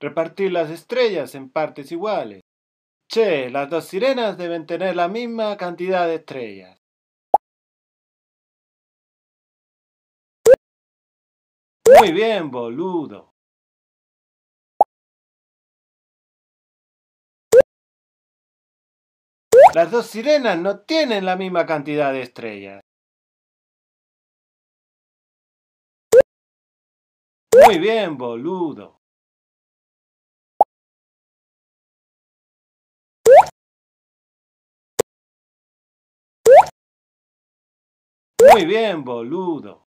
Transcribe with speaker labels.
Speaker 1: repartir las estrellas en partes iguales. Che, las dos sirenas deben tener la misma cantidad de estrellas.
Speaker 2: Muy bien, boludo.
Speaker 3: Las dos sirenas no tienen la misma cantidad de estrellas. Muy bien, boludo. Muy bien, boludo.